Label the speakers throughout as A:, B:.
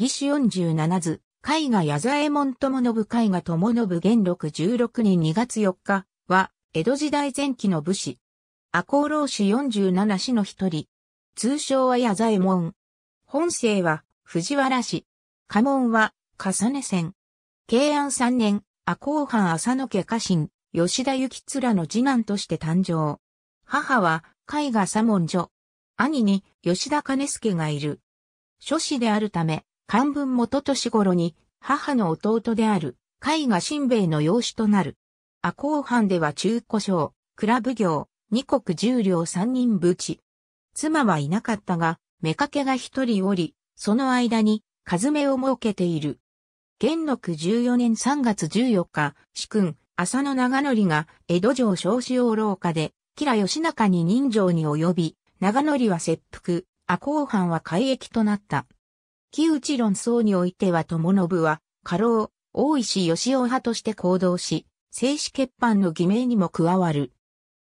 A: 義士十七図、絵画矢左衛門友信絵画友信元禄十六年二月四日は、江戸時代前期の武士。赤穂浪士十七氏の一人。通称は矢左衛門。本姓は藤原氏。家紋は重ね線。慶安三年、赤穂藩浅野家家臣、吉田幸面の次男として誕生。母は絵画左門女。兄に吉田兼助がいる。諸子であるため、漢文元年頃に、母の弟である、海が新兵衛の養子となる。阿公藩では中古商、クラブ業、二国十両三人ぶち。妻はいなかったが、妾が一人おり、その間に、数目を設けている。元禄十四年三月十四日、主君、浅野長則が、江戸城少子王廊下で、吉良義仲に人情に及び、長則は切腹、阿公藩は改役となった。木内論争においては友信は、過労、大石義雄派として行動し、静止欠板の偽名にも加わる。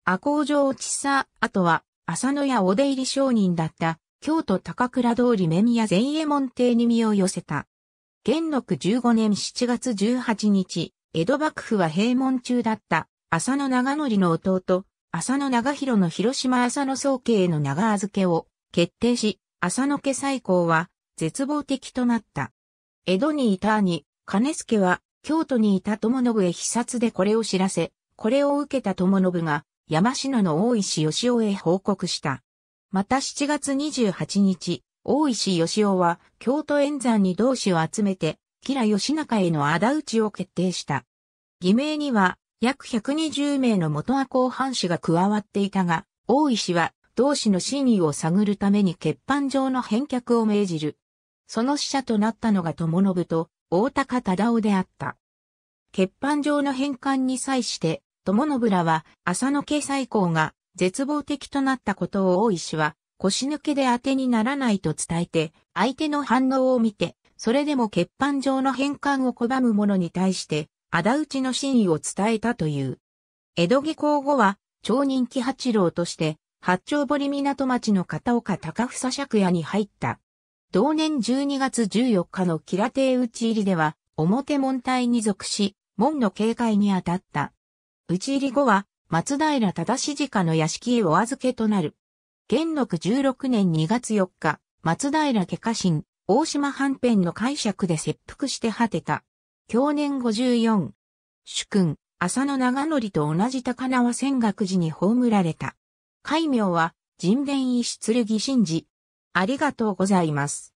A: 阿公城千佐、あとは、浅野屋お出入り商人だった、京都高倉通り目宮前衛門邸に身を寄せた。元禄15年7月18日、江戸幕府は閉門中だった浅野長則の弟、浅野長広の広島浅野総への長預けを決定し、浅野家最高は絶望的となった。江戸にいた兄、金助は京都にいた友信へ視察でこれを知らせ、これを受けた友信が山科の大石義雄へ報告した。また7月28日、大石義雄は京都演山に同志を集めて、吉良義仲への仇討ちを決定した。偽名には約120名の元赤公藩士が加わっていたが、大石は同志の真意を探るために欠板上の返却を命じる。その使者となったのが友信と大高忠夫であった。欠板上の返還に際して、友信らは浅野家最高が絶望的となったことを大石は腰抜けで当てにならないと伝えて、相手の反応を見て、それでも欠板上の返還を拒む者に対して、仇討ちの真意を伝えたという。江戸下校後は、町人気八郎として、八丁堀港町の片岡高房借家に入った。同年12月14日のキラテ討ち入りでは、表門隊に属し、門の警戒に当たった。討ち入り後は、松平忠次家の屋敷へお預けとなる。元禄16年2月4日、松平家家臣、大島藩編の解釈で切腹して果てた。去年54。主君、浅野長則と同じ高輪仙岳寺に葬られた。戒名は、人殿医師剣神寺、ありがとうございます。